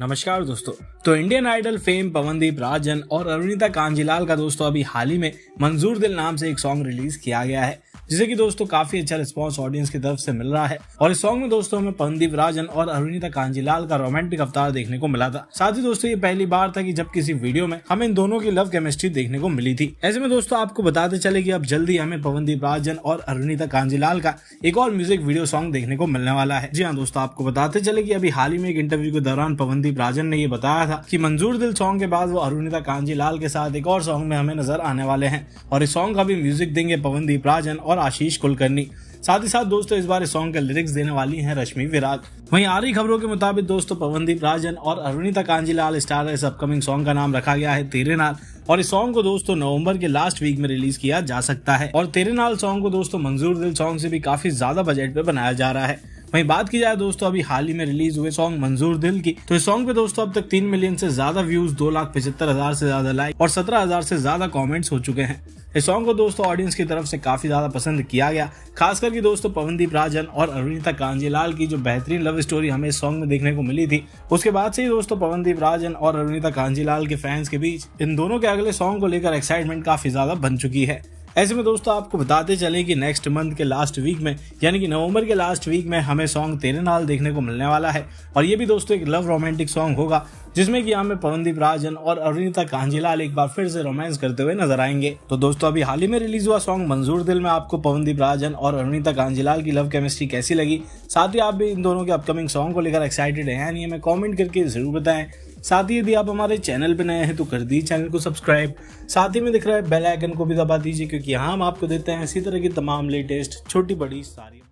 नमस्कार दोस्तों तो Indian idol fame Pawandeep Rajan और अरुणिता कांजीलाल का दोस्तों अभी हाल ही में मंजूर दिल नाम से एक सॉन्ग रिलीज किया गया है जिसे की दोस्तों काफी अच्छा रिस्पॉन्स ऑडियंस की तरफ से मिल रहा है और इस सॉन्ग में दोस्तों हमें पंदीप राजन और अरुणिता कांजीलाल का रोमांटिक अवतार देखने को मिला था साथ ही दोस्तों ये पहली बार था की जब किसी वीडियो में हमें इन दोनों की लव केमिस्ट्री देखने को मिली थी ऐसे में दोस्तों आपको बताते चले की अब जल्दी हमें पवनदीप राजन और अरुणिता कांजीलाल का एक और म्यूजिक वीडियो सॉन्ग देखने को मिलने वाला है जी हाँ दोस्तों आपको बताते चले की अभी हाल ही में एक इंटरव्यू के दौरान पवनदीप राजन ने ये बताया था की मंजूर दिल सॉन्ग के बाद वो अरुणिता कांजीलाल के साथ एक और सॉन्ग में हमें नजर आने वाले हैं और इस सॉन्ग का भी म्यूजिक देंगे पवनदीप राजन और आशीष कुलकर्णी साथ ही साथ दोस्तों इस बार इस सॉन्ग के लिरिक्स देने वाली हैं रश्मि विराग वहीं आ रही खबरों के मुताबिक दोस्तों पवनदीप राजन और अरुणिता कांजीलाल स्टार इस अपकमिंग सॉन्ग का नाम रखा गया है तेरे नाल और इस सॉन्ग को दोस्तों नवंबर के लास्ट वीक में रिलीज किया जा सकता है और तेरे नाल सॉन्ग को दोस्तों मंजूर दिल सॉन्ग से भी काफी ज्यादा बजट पे बनाया जा रहा है वहीं बात की जाए दोस्तों अभी हाल ही में रिलीज हुए सॉन्ग मंजूर दिल की तो इस सॉन्ग पे दोस्तों अब तक तीन मिलियन से ज्यादा व्यूज दो लाख पचहत्तर हजार से ज्यादा लाइक और सत्रह हजार से ज्यादा कमेंट्स हो चुके हैं इस सॉन्ग को दोस्तों ऑडियंस की तरफ से काफी ज्यादा पसंद किया गया खासकर करके दोस्तों पवनदीप राजन और अरुणिता कांजीलाल की जो बेहतरीन लव स्टोरी हमें इस सॉन्ग में देखने को मिली थी उसके बाद से ही दोस्तों पवनदीप राजन और अरुणिता कांजीलाल के फैंस के बीच इन दोनों के अगले सॉन्ग को लेकर एक्साइटमेंट काफी ज्यादा बन चुकी है ऐसे में दोस्तों आपको बताते चले कि नेक्स्ट मंथ के लास्ट वीक में यानी कि नवंबर के लास्ट वीक में हमें सॉन्ग तेरे नाल देखने को मिलने वाला है और ये भी दोस्तों एक लव रोमांटिक सॉन्ग होगा जिसमें कि हमें पवनदीप राजन और अरुणिता कांजीलाल एक बार फिर से रोमांस करते हुए नजर आएंगे तो दोस्तों अभी हाल ही में रिलीज हुआ सॉन्ग मंजूर दिल में आपको पवनदीप राजन और अरुणिता कांजीलाल की लव केमिस्ट्री कैसी लगी साथ ही आप भी इन दोनों के अपकमिंग सॉन्ग को लेकर एक्साइटेड है यानी हमें कॉमेंट करके जरूर बताएं साथ ही यदि आप हमारे चैनल पर नए हैं तो कर दीजिए चैनल को सब्सक्राइब साथ ही में दिख रहा है बेल आइकन को भी दबा दीजिए क्योंकि यहाँ हम आपको देते हैं इसी तरह की तमाम लेटेस्ट छोटी बड़ी सारी